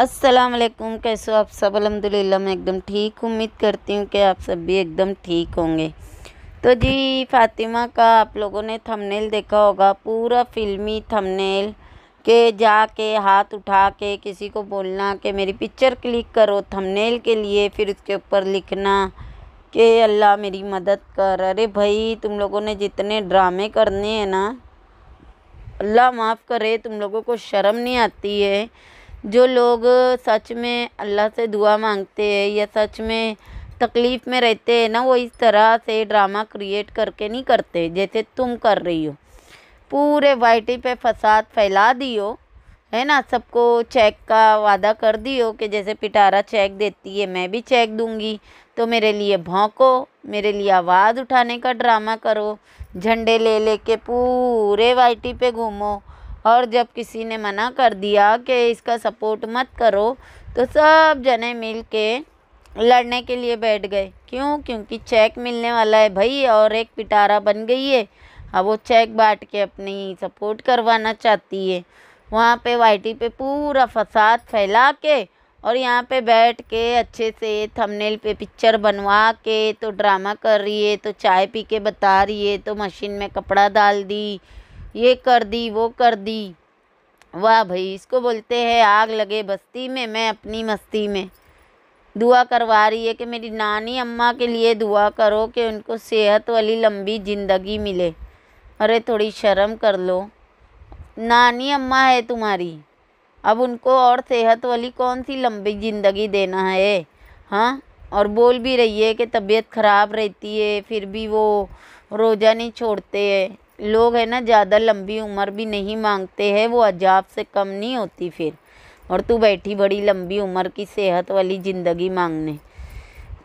अस्सलाम वालेकुम कैसे हो आप सब अलहमदिल्ला मैं एकदम ठीक उम्मीद करती हूँ कि आप सब भी एकदम ठीक होंगे तो जी फातिमा का आप लोगों ने थंबनेल देखा होगा पूरा फिल्मी थंबनेल के जा के हाथ उठा के किसी को बोलना कि मेरी पिक्चर क्लिक करो थंबनेल के लिए फिर उसके ऊपर लिखना कि अल्लाह मेरी मदद कर अरे भाई तुम लोगों ने जितने ड्रामे करने हैं ना अल्लाह माफ़ करे तुम लोगों को शर्म नहीं आती है जो लोग सच में अल्लाह से दुआ मांगते हैं या सच में तकलीफ़ में रहते हैं ना वो इस तरह से ड्रामा क्रिएट करके नहीं करते जैसे तुम कर रही हो पूरे वाइटी पे फसाद फैला दियो है ना सबको चेक का वादा कर दियो कि जैसे पिटारा चेक देती है मैं भी चेक दूंगी तो मेरे लिए भौंको मेरे लिए आवाज़ उठाने का ड्रामा करो झंडे ले ले पूरे वाइटी पे घूमो और जब किसी ने मना कर दिया कि इसका सपोर्ट मत करो तो सब जने मिल के लड़ने के लिए बैठ गए क्यों क्योंकि चेक मिलने वाला है भाई और एक पिटारा बन गई है अब वो चेक बांट के अपनी सपोर्ट करवाना चाहती है वहाँ पे वाईटी पे पूरा फसाद फैला के और यहाँ पे बैठ के अच्छे से थंबनेल पे पिक्चर बनवा के तो ड्रामा कर रही है तो चाय पी के बता रही है तो मशीन में कपड़ा डाल दी ये कर दी वो कर दी वाह भाई इसको बोलते हैं आग लगे बस्ती में मैं अपनी मस्ती में दुआ करवा रही है कि मेरी नानी अम्मा के लिए दुआ करो कि उनको सेहत वाली लंबी ज़िंदगी मिले अरे थोड़ी शर्म कर लो नानी अम्मा है तुम्हारी अब उनको और सेहत वाली कौन सी लंबी ज़िंदगी देना है हाँ और बोल भी रही है कि तबीयत ख़राब रहती है फिर भी वो रोज़ा नहीं छोड़ते लोग है ना ज़्यादा लंबी उम्र भी नहीं मांगते हैं वो अजाब से कम नहीं होती फिर और तू बैठी बड़ी लंबी उम्र की सेहत वाली ज़िंदगी मांगने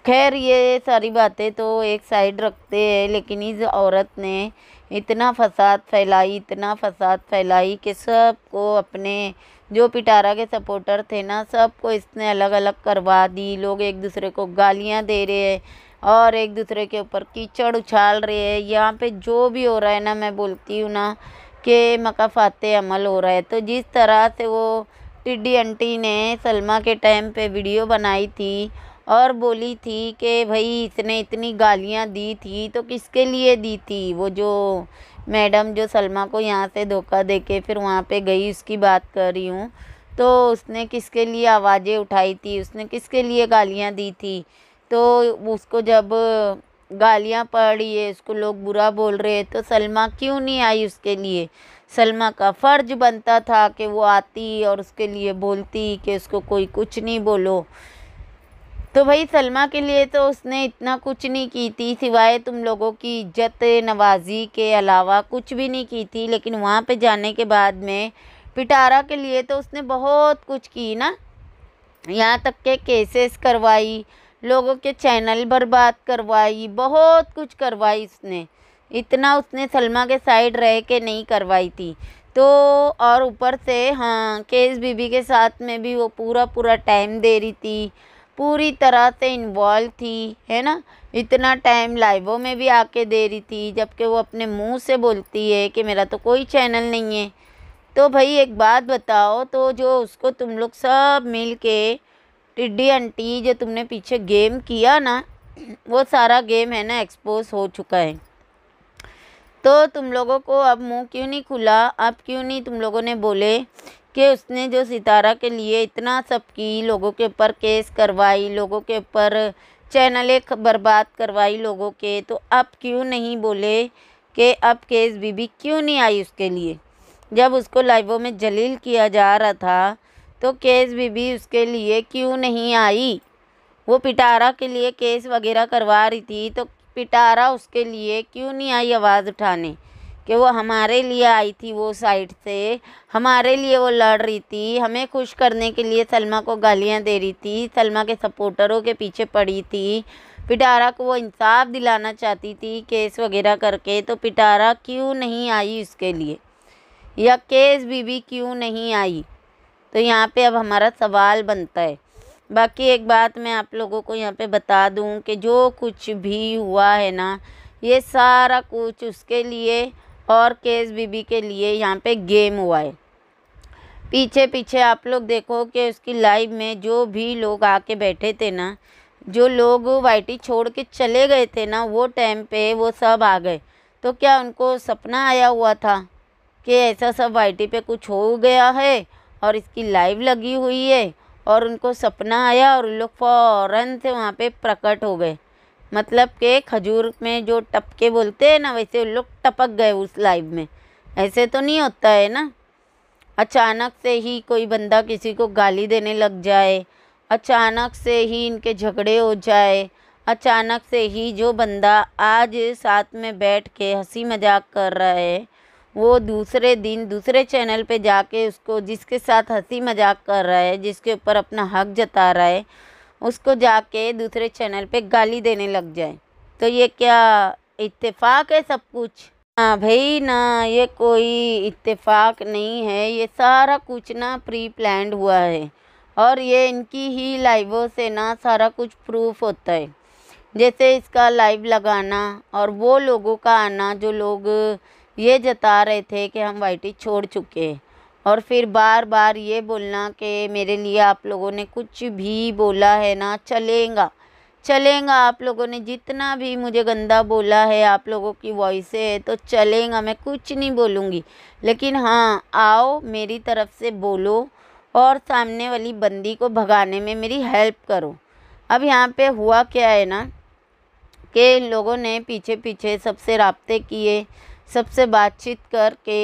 खैर ये सारी बातें तो एक साइड रखते हैं लेकिन इस औरत ने इतना फसाद फैलाई इतना फसाद फैलाई कि सबको अपने जो पिटारा के सपोर्टर थे ना सबको इसने अलग अलग करवा दी लोग एक दूसरे को गालियाँ दे रहे हैं और एक दूसरे के ऊपर कीचड़ उछाल रहे हैं यहाँ पे जो भी हो रहा है ना मैं बोलती हूँ ना कि मकाफात अमल हो रहा है तो जिस तरह से वो टिड्डी आंटी ने सलमा के टाइम पे वीडियो बनाई थी और बोली थी कि भाई इसने इतनी गालियाँ दी थी तो किसके लिए दी थी वो जो मैडम जो सलमा को यहाँ से धोखा दे के फिर वहाँ पे गई उसकी बात कर रही हूँ तो उसने किसके लिए आवाज़ें उठाई थी उसने किसके लिए गालियाँ दी थी तो उसको जब गालियाँ पड़ रही है उसको लोग बुरा बोल रहे हैं तो सलमा क्यों नहीं आई उसके लिए सलमा का फ़र्ज बनता था कि वो आती और उसके लिए बोलती कि उसको कोई कुछ नहीं बोलो तो भाई सलमा के लिए तो उसने इतना कुछ नहीं की थी सिवाय तुम लोगों की इज्जत नवाजी के अलावा कुछ भी नहीं की थी लेकिन वहाँ पे जाने के बाद में पिटारा के लिए तो उसने बहुत कुछ की ना यहाँ तक के केसेस करवाई लोगों के चैनल बर्बाद करवाई बहुत कुछ करवाई उसने इतना उसने सलमा के साइड रह के नहीं करवाई थी तो और ऊपर से हाँ केस बीबी के साथ में भी वो पूरा पूरा टाइम दे रही थी पूरी तरह से इन्वॉल्व थी है ना इतना टाइम लाइवों में भी आके दे रही थी जबकि वो अपने मुंह से बोलती है कि मेरा तो कोई चैनल नहीं है तो भाई एक बात बताओ तो जो उसको तुम लोग सब मिल के टिड्डी अंटी जो तुमने पीछे गेम किया ना वो सारा गेम है ना एक्सपोज हो चुका है तो तुम लोगों को अब मुंह क्यों नहीं खुला अब क्यों नहीं तुम लोगों ने बोले कि उसने जो सितारा के लिए इतना सब की लोगों के ऊपर केस करवाई लोगों के ऊपर चैनलें बर्बाद करवाई लोगों के तो अब क्यों नहीं बोले कि अब केस बीबी क्यों नहीं आई उसके लिए जब उसको लाइवों में जलील किया जा रहा था तो केस बीबी उसके लिए क्यों नहीं आई वो पिटारा के लिए केस वगैरह करवा रही थी तो पिटारा उसके लिए क्यों नहीं आई आवाज़ उठाने कि वो हमारे लिए आई थी वो साइड से हमारे लिए वो लड़ रही थी हमें खुश करने के लिए सलमा को गालियाँ दे रही थी सलमा के सपोर्टरों के पीछे पड़ी थी पिटारा को वो इंसाफ दिलाना चाहती थी केस वगैरह करके तो पिटारा क्यों नहीं आई उसके लिए या केस बीबी क्यों नहीं आई तो यहाँ पे अब हमारा सवाल बनता है बाकी एक बात मैं आप लोगों को यहाँ पे बता दूँ कि जो कुछ भी हुआ है ना ये सारा कुछ उसके लिए और केस बीबी के लिए यहाँ पे गेम हुआ है पीछे पीछे आप लोग देखो कि उसकी लाइव में जो भी लोग आके बैठे थे ना जो लोग वाइटी छोड़ के चले गए थे ना वो टाइम पे वो सब आ गए तो क्या उनको सपना आया हुआ था कि ऐसा सब वाइटी पे कुछ हो गया है और इसकी लाइव लगी हुई है और उनको सपना आया और लोग फ़ौरन से वहाँ पे प्रकट हो गए मतलब के खजूर में जो टपके बोलते हैं ना वैसे उन लोग टपक गए उस लाइव में ऐसे तो नहीं होता है ना अचानक से ही कोई बंदा किसी को गाली देने लग जाए अचानक से ही इनके झगड़े हो जाए अचानक से ही जो बंदा आज साथ में बैठ के हंसी मजाक कर रहा है वो दूसरे दिन दूसरे चैनल पे जाके उसको जिसके साथ हंसी मजाक कर रहा है जिसके ऊपर अपना हक जता रहा है उसको जाके दूसरे चैनल पे गाली देने लग जाए तो ये क्या इत्तेफाक है सब कुछ हाँ भाई ना ये कोई इत्तेफाक नहीं है ये सारा कुछ ना प्री प्लान हुआ है और ये इनकी ही लाइवों से ना सारा कुछ प्रूफ होता है जैसे इसका लाइव लगाना और वो लोगों का आना जो लोग ये जता रहे थे कि हम वाई छोड़ चुके हैं और फिर बार बार ये बोलना कि मेरे लिए आप लोगों ने कुछ भी बोला है ना चलेगा चलेगा आप लोगों ने जितना भी मुझे गंदा बोला है आप लोगों की वॉइस है तो चलेगा मैं कुछ नहीं बोलूँगी लेकिन हाँ आओ मेरी तरफ से बोलो और सामने वाली बंदी को भगाने में मेरी हेल्प करो अब यहाँ पे हुआ क्या है ना कि लोगों ने पीछे पीछे सबसे रबते किए सबसे बातचीत करके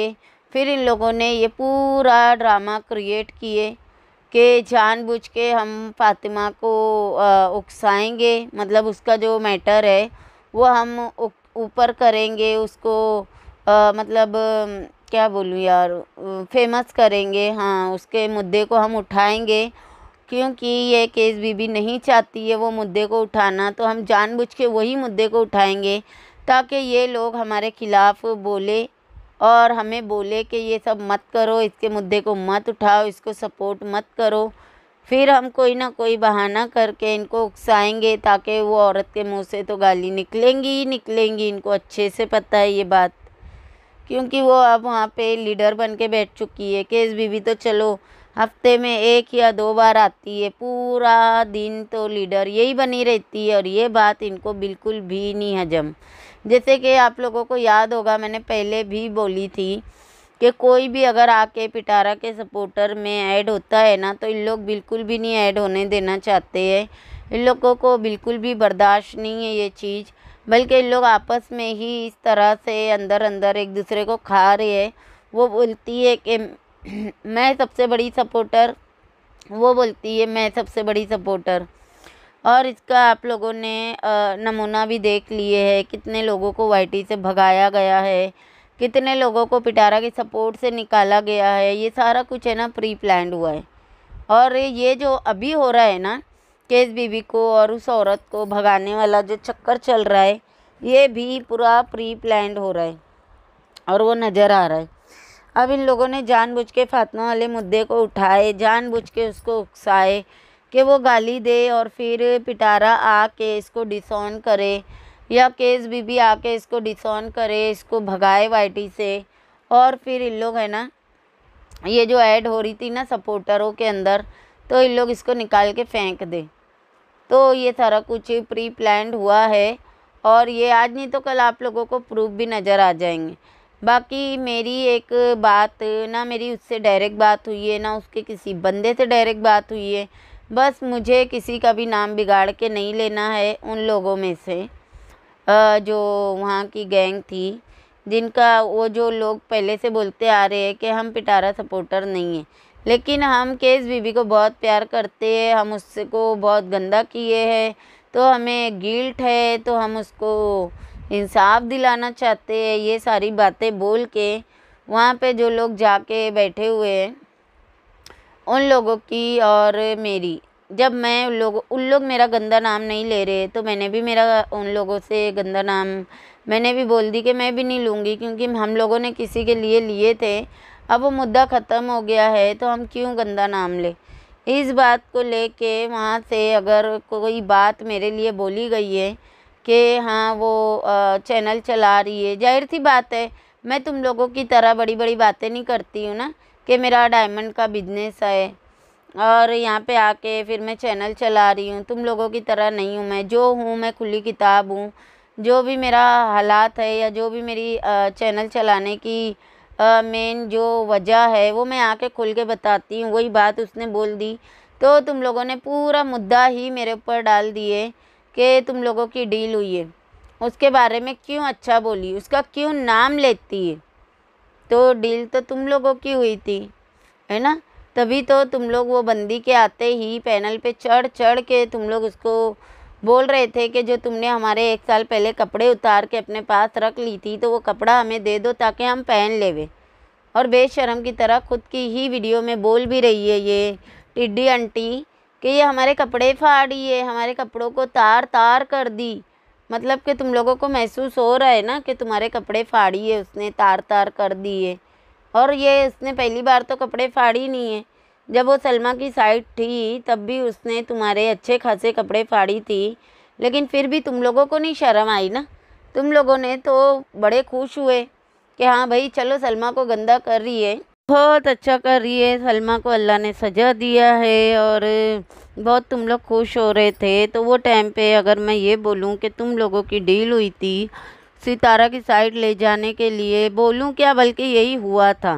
फिर इन लोगों ने ये पूरा ड्रामा क्रिएट किए कि जानबूझ के हम फातिमा को उकसाएंगे मतलब उसका जो मैटर है वो हम ऊपर करेंगे उसको आ, मतलब क्या बोलूँ यार फेमस करेंगे हाँ उसके मुद्दे को हम उठाएंगे क्योंकि ये केस बीबी नहीं चाहती है वो मुद्दे को उठाना तो हम जानबूझ के वही मुद्दे को उठाएंगे ताकि ये लोग हमारे ख़िलाफ़ बोले और हमें बोले कि ये सब मत करो इसके मुद्दे को मत उठाओ इसको सपोर्ट मत करो फिर हम कोई ना कोई बहाना करके इनको उकसाएंगे ताकि वो औरत के मुंह से तो गाली निकलेंगी ही निकलेंगी इनको अच्छे से पता है ये बात क्योंकि वो अब वहाँ पे लीडर बन के बैठ चुकी है इस बीवी तो चलो हफ्ते में एक या दो बार आती है पूरा दिन तो लीडर यही बनी रहती है और ये बात इनको बिल्कुल भी नहीं हजम जैसे कि आप लोगों को याद होगा मैंने पहले भी बोली थी कि कोई भी अगर आके पिटारा के सपोर्टर में ऐड होता है ना तो इन लोग बिल्कुल भी नहीं ऐड होने देना चाहते हैं इन लोगों को बिल्कुल भी बर्दाश्त नहीं है ये चीज़ बल्कि इन लोग आपस में ही इस तरह से अंदर अंदर एक दूसरे को खा रहे हैं वो बोलती है कि मैं सबसे बड़ी सपोर्टर वो बोलती है मैं सबसे बड़ी सपोर्टर और इसका आप लोगों ने नमूना भी देख लिए है कितने लोगों को वाई से भगाया गया है कितने लोगों को पिटारा के सपोर्ट से निकाला गया है ये सारा कुछ है ना प्री प्लान हुआ है और ये जो अभी हो रहा है ना केस बीबी को और उस औरत को भगाने वाला जो चक्कर चल रहा है ये भी पूरा प्री प्लान हो रहा है और वो नज़र आ रहा है अब इन लोगों ने जानबूझ के फातमा वाले मुद्दे को उठाए जानबूझ के उसको उकसाए कि वो गाली दे और फिर पिटारा आके इसको डिसऑन करे या केस बीबी आके इसको डिसऑन करे इसको भगाए वाई से और फिर इन लोग है ना ये जो ऐड हो रही थी ना सपोर्टरों के अंदर तो इन लोग इसको निकाल के फेंक दे तो ये सारा कुछ प्री प्लान हुआ है और ये आज नहीं तो कल आप लोगों को प्रूफ भी नज़र आ जाएंगे बाकी मेरी एक बात ना मेरी उससे डायरेक्ट बात हुई है ना उसके किसी बंदे से डायरेक्ट बात हुई है बस मुझे किसी का भी नाम बिगाड़ के नहीं लेना है उन लोगों में से जो वहाँ की गैंग थी जिनका वो जो लोग पहले से बोलते आ रहे हैं कि हम पिटारा सपोर्टर नहीं हैं लेकिन हम केस बीबी को बहुत प्यार करते हैं हम उससे को बहुत गंदा किए हैं तो हमें गिल्ट है तो हम उसको इंसाफ दिलाना चाहते हैं ये सारी बातें बोल के वहाँ पे जो लोग जाके बैठे हुए हैं उन लोगों की और मेरी जब मैं उन लोगों उन लोग मेरा गंदा नाम नहीं ले रहे तो मैंने भी मेरा उन लोगों से गंदा नाम मैंने भी बोल दी कि मैं भी नहीं लूँगी क्योंकि हम लोगों ने किसी के लिए लिए थे अब वो मुद्दा ख़त्म हो गया है तो हम क्यों गंदा नाम ले इस बात को लेके वहाँ से अगर कोई बात मेरे लिए बोली गई है कि हाँ वो चैनल चला रही है जाहिर सी बात है मैं तुम लोगों की तरह बड़ी बड़ी बातें नहीं करती हूँ ना कि मेरा डायमंड का बिजनेस है और यहाँ पे आके फिर मैं चैनल चला रही हूँ तुम लोगों की तरह नहीं हूँ मैं जो हूँ मैं खुली किताब हूँ जो भी मेरा हालात है या जो भी मेरी चैनल चलाने की मेन जो वजह है वो मैं आके खुल के बताती हूँ वही बात उसने बोल दी तो तुम लोगों ने पूरा मुद्दा ही मेरे ऊपर डाल दिए कि तुम लोगों की डील हुई है उसके बारे में क्यों अच्छा बोली उसका क्यों नाम लेती है तो डील तो तुम लोगों की हुई थी है ना तभी तो तुम लोग वो बंदी के आते ही पैनल पे चढ़ चढ़ के तुम लोग उसको बोल रहे थे कि जो तुमने हमारे एक साल पहले कपड़े उतार के अपने पास रख ली थी तो वो कपड़ा हमें दे दो ताकि हम पहन लेवे और बेशरम की तरह खुद की ही वीडियो में बोल भी रही है ये टिड्डी आंटी कि ये हमारे कपड़े फाड़ी है हमारे कपड़ों को तार तार कर दी मतलब कि तुम लोगों को महसूस हो रहा है ना कि तुम्हारे कपड़े फाड़िए उसने तार तार कर दिए और ये उसने पहली बार तो कपड़े फाड़ी नहीं है जब वो सलमा की साइड थी तब भी उसने तुम्हारे अच्छे खासे कपड़े फाड़ी थी लेकिन फिर भी तुम लोगों को नहीं शर्म आई ना तुम लोगों ने तो बड़े खुश हुए कि हाँ भाई चलो सलमा को गंदा कर रही है बहुत अच्छा कर रही है सलमा को अल्लाह ने सजा दिया है और बहुत तुम लोग खुश हो रहे थे तो वो टाइम पे अगर मैं ये बोलूँ कि तुम लोगों की डील हुई थी सितारा की साइड ले जाने के लिए बोलूँ क्या बल्कि यही हुआ था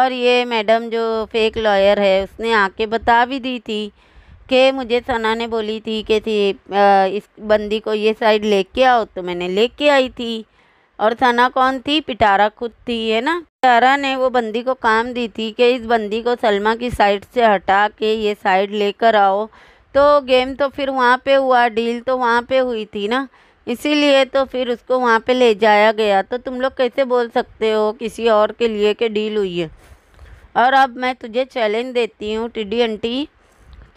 और ये मैडम जो फेक लॉयर है उसने आके बता भी दी थी कि मुझे सना ने बोली थी कि थी इस बंदी को ये साइड लेके आओ तो मैंने लेके आई थी और सना कौन थी पिटारा खुद थी है ना पिटारा ने वो बंदी को काम दी थी कि इस बंदी को सलमा की साइड से हटा के ये साइड लेकर आओ तो गेम तो फिर वहाँ पे हुआ डील तो वहाँ पे हुई थी ना इसीलिए तो फिर उसको वहाँ पे ले जाया गया तो तुम लोग कैसे बोल सकते हो किसी और के लिए कि डील हुई है और अब मैं तुझे चैलेंज देती हूँ टिडी आंटी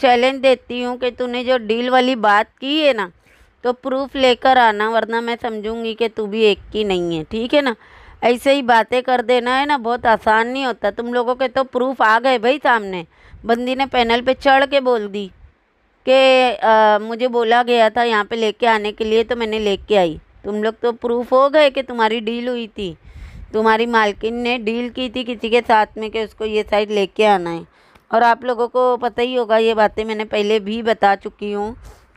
चैलेंज देती हूँ कि तूने जो डील वाली बात की है ना तो प्रूफ लेकर आना वरना मैं समझूंगी कि तू भी एक की नहीं है ठीक है ना ऐसे ही बातें कर देना है ना बहुत आसान नहीं होता तुम लोगों के तो प्रूफ आ गए भाई सामने बंदी ने पैनल पे चढ़ के बोल दी कि मुझे बोला गया था यहाँ पे लेके आने के लिए तो मैंने लेके आई तुम लोग तो प्रूफ हो गए कि तुम्हारी डील हुई थी तुम्हारी मालकिन ने डील की थी किसी के साथ में कि उसको ये साइड लेके आना है और आप लोगों को पता ही होगा ये बातें मैंने पहले भी बता चुकी हूँ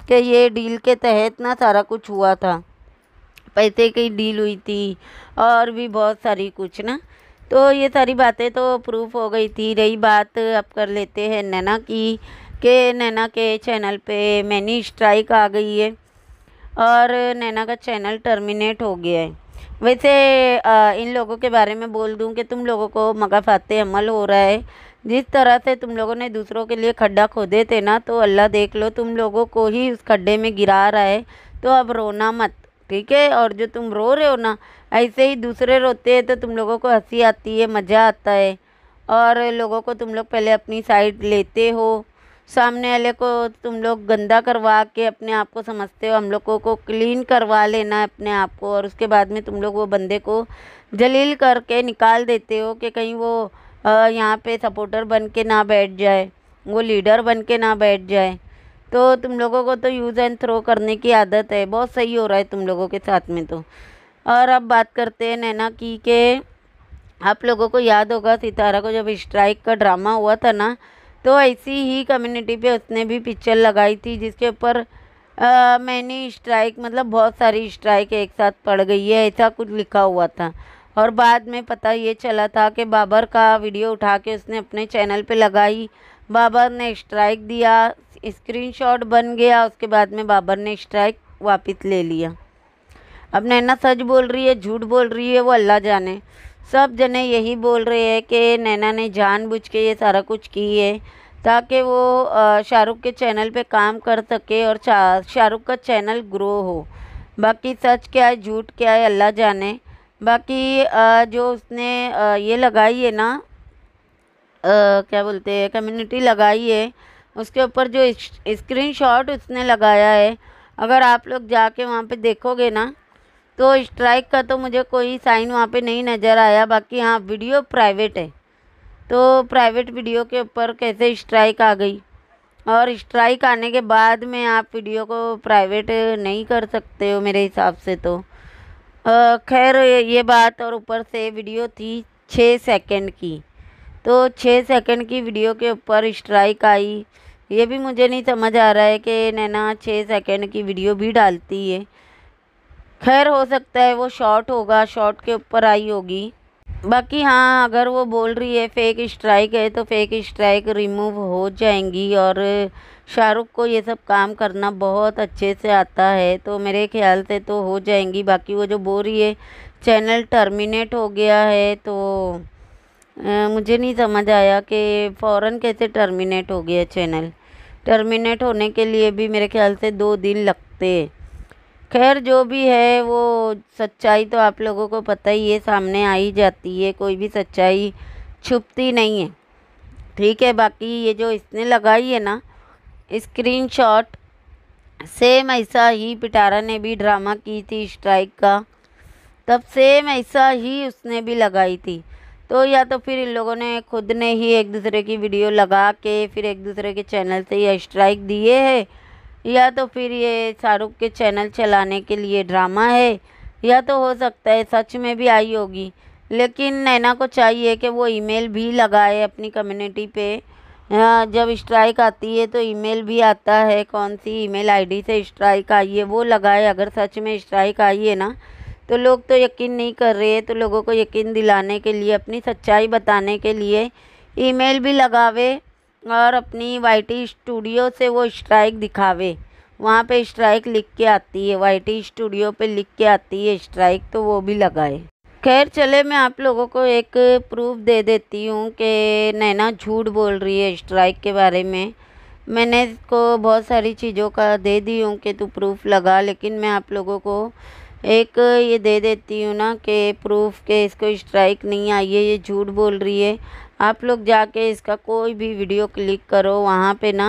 कि ये डील के तहत ना सारा कुछ हुआ था पैसे की डील हुई थी और भी बहुत सारी कुछ ना तो ये सारी बातें तो प्रूफ हो गई थी रही बात अब कर लेते हैं नैना की कि नैना के चैनल पे मैनी स्ट्राइक आ गई है और नैना का चैनल टर्मिनेट हो गया है वैसे आ, इन लोगों के बारे में बोल दूं कि तुम लोगों को मगा फाते अमल हो रहा है जिस तरह से तुम लोगों ने दूसरों के लिए खड्डा खोदे थे ना तो अल्लाह देख लो तुम लोगों को ही उस खड्डे में गिरा रहा है तो अब रोना मत ठीक है और जो तुम रो रहे हो ना ऐसे ही दूसरे रोते हैं तो तुम लोगों को हंसी आती है मज़ा आता है और लोगों को तुम लोग पहले अपनी साइड लेते हो सामने वाले को तुम लोग गंदा करवा के अपने आप को समझते हो हम लोगों को क्लीन करवा लेना है अपने आप को और उसके बाद में तुम लोग वो बंदे को जलील करके निकाल देते हो कि कहीं वो यहाँ पे सपोर्टर बन के ना बैठ जाए वो लीडर बन के ना बैठ जाए तो तुम लोगों को तो यूज़ एंड थ्रो करने की आदत है बहुत सही हो रहा है तुम लोगों के साथ में तो और अब बात करते हैं नैना की के आप लोगों को याद होगा सितारा को जब स्ट्राइक का ड्रामा हुआ था ना तो ऐसी ही कम्युनिटी पे उसने भी पिक्चर लगाई थी जिसके ऊपर मैंने स्ट्राइक मतलब बहुत सारी स्ट्राइक एक साथ पड़ गई है ऐसा कुछ लिखा हुआ था और बाद में पता ये चला था कि बाबर का वीडियो उठा के उसने अपने चैनल पे लगाई बाबर ने स्ट्राइक दिया स्क्रीनशॉट बन गया उसके बाद में बाबर ने स्ट्राइक वापस ले लिया अब नैना सच बोल रही है झूठ बोल रही है वो अल्लाह जाने सब जने यही बोल रहे हैं कि नैना ने जानबूझ के ये सारा कुछ की है ताकि वो शाहरुख के चैनल पे काम कर सके और शाहरुख का चैनल ग्रो हो बाकी सच क्या है झूठ क्या है अल्लाह जाने बाकी जो उसने ये लगाई है ना क्या बोलते हैं कम्युनिटी लगाई है उसके ऊपर जो स्क्रीनशॉट उसने लगाया है अगर आप लोग जाके वहाँ पे देखोगे ना तो स्ट्राइक का तो मुझे कोई साइन वहाँ पे नहीं नज़र आया बाकी हाँ वीडियो प्राइवेट है तो प्राइवेट वीडियो के ऊपर कैसे स्ट्राइक आ गई और स्ट्राइक आने के बाद में आप वीडियो को प्राइवेट नहीं कर सकते हो मेरे हिसाब से तो खैर ये बात और ऊपर से वीडियो थी छः सेकंड की तो छः सेकंड की वीडियो के ऊपर स्ट्राइक आई ये भी मुझे नहीं समझ आ रहा है कि नैना छः सेकंड की वीडियो भी डालती है खैर हो सकता है वो शॉर्ट होगा शॉर्ट के ऊपर आई होगी बाकी हाँ अगर वो बोल रही है फेक स्ट्राइक है तो फेक स्ट्राइक रिमूव हो जाएंगी और शाहरुख को ये सब काम करना बहुत अच्छे से आता है तो मेरे ख्याल से तो हो जाएंगी बाकी वो जो बोल रही है चैनल टर्मिनेट हो गया है तो आ, मुझे नहीं समझ आया कि फ़ौरन कैसे टर्मिनेट हो गया चैनल टर्मिनेट होने के लिए भी मेरे ख्याल से दो दिन लगते खैर जो भी है वो सच्चाई तो आप लोगों को पता ही है सामने आ ही जाती है कोई भी सच्चाई छुपती नहीं है ठीक है बाकी ये जो इसने लगाई है ना स्क्रीनशॉट सेम ऐसा ही पिटारा ने भी ड्रामा की थी स्ट्राइक का तब सेम ऐसा ही उसने भी लगाई थी तो या तो फिर इन लोगों ने खुद ने ही एक दूसरे की वीडियो लगा के फिर एक दूसरे के चैनल से ये स्ट्राइक दिए है या तो फिर ये शाहरुख के चैनल चलाने के लिए ड्रामा है या तो हो सकता है सच में भी आई होगी लेकिन नैना को चाहिए कि वो ईमेल भी लगाए अपनी कम्युनिटी पे जब स्ट्राइक आती है तो ईमेल भी आता है कौन सी ईमेल आईडी से स्ट्राइक आई है वो लगाए अगर सच में स्ट्राइक आई है ना तो लोग तो यकीन नहीं कर रहे तो लोगों को यकीन दिलाने के लिए अपनी सच्चाई बताने के लिए ईमेल भी लगावे और अपनी वाई स्टूडियो से वो स्ट्राइक दिखावे वहाँ पे स्ट्राइक लिख के आती है वाई स्टूडियो पे लिख के आती है स्ट्राइक तो वो भी लगाए खैर चले मैं आप लोगों को एक प्रूफ दे देती हूँ कि नैना झूठ बोल रही है स्ट्राइक के बारे में मैंने इसको बहुत सारी चीज़ों का दे दी हूँ कि तू प्रूफ लगा लेकिन मैं आप लोगों को एक ये दे देती हूँ ना कि प्रूफ के इसको स्ट्राइक नहीं आई है ये झूठ बोल रही है आप लोग जाके इसका कोई भी वीडियो क्लिक करो वहाँ पे ना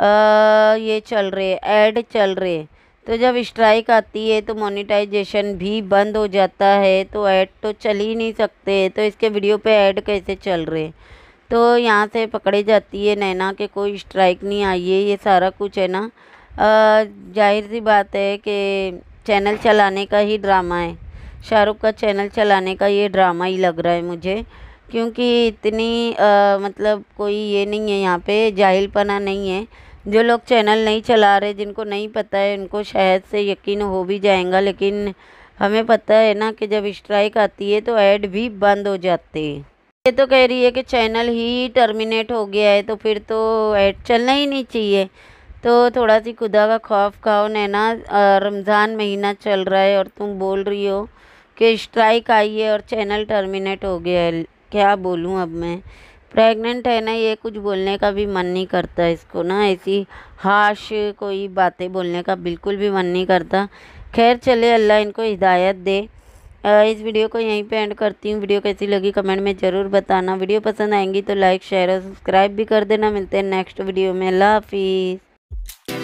आ, ये चल रहे ऐड चल रहे तो जब स्ट्राइक आती है तो मोनेटाइजेशन भी बंद हो जाता है तो ऐड तो चल ही नहीं सकते तो इसके वीडियो पे ऐड कैसे चल रहे तो यहाँ से पकड़े जाती है नैना के कोई स्ट्राइक नहीं आई है ये सारा कुछ है ना जाहिर सी बात है कि चैनल चलाने का ही ड्रामा है शाहरुख का चैनल चलाने का ये ड्रामा ही लग रहा है मुझे क्योंकि इतनी आ, मतलब कोई ये नहीं है यहाँ पे जाहिलपना नहीं है जो लोग चैनल नहीं चला रहे जिनको नहीं पता है उनको शायद से यकीन हो भी जाएगा लेकिन हमें पता है ना कि जब स्ट्राइक आती है तो ऐड भी बंद हो जाते हैं ये तो कह रही है कि चैनल ही टर्मिनेट हो गया है तो फिर तो ऐड चलना ही नहीं चाहिए तो थोड़ा सी खुदा का खौफ खाओ नैना रमज़ान महीना चल रहा है और तुम बोल रही हो कि स्ट्राइक आई है और चैनल टर्मिनेट हो गया है क्या बोलूँ अब मैं प्रेग्नेंट है ना ये कुछ बोलने का भी मन नहीं करता इसको ना ऐसी हाश कोई बातें बोलने का बिल्कुल भी मन नहीं करता खैर चले अल्लाह इनको हिदायत दे इस वीडियो को यहीं पे एंड करती हूँ वीडियो कैसी लगी कमेंट में ज़रूर बताना वीडियो पसंद आएंगी तो लाइक शेयर और सब्सक्राइब भी कर देना मिलते हैं नेक्स्ट वीडियो में अल्लाह हाफिज़ Bye.